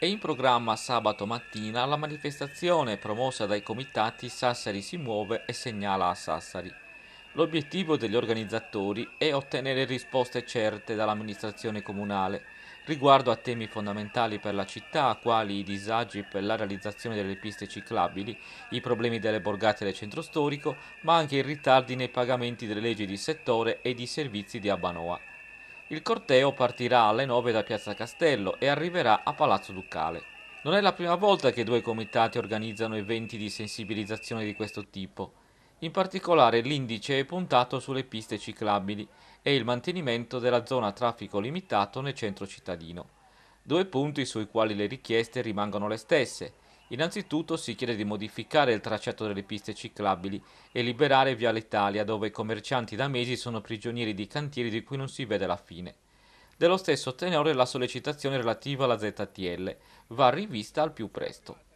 È in programma sabato mattina la manifestazione promossa dai comitati Sassari si muove e segnala a Sassari. L'obiettivo degli organizzatori è ottenere risposte certe dall'amministrazione comunale riguardo a temi fondamentali per la città, quali i disagi per la realizzazione delle piste ciclabili, i problemi delle borgate del centro storico, ma anche i ritardi nei pagamenti delle leggi di settore e di servizi di Abanoa. Il corteo partirà alle 9 da Piazza Castello e arriverà a Palazzo Ducale. Non è la prima volta che due comitati organizzano eventi di sensibilizzazione di questo tipo. In particolare l'indice è puntato sulle piste ciclabili e il mantenimento della zona a traffico limitato nel centro cittadino. Due punti sui quali le richieste rimangono le stesse – Innanzitutto si chiede di modificare il tracciato delle piste ciclabili e liberare via Italia dove i commercianti da mesi sono prigionieri di cantieri di cui non si vede la fine. Dello stesso tenore la sollecitazione relativa alla ZTL va rivista al più presto.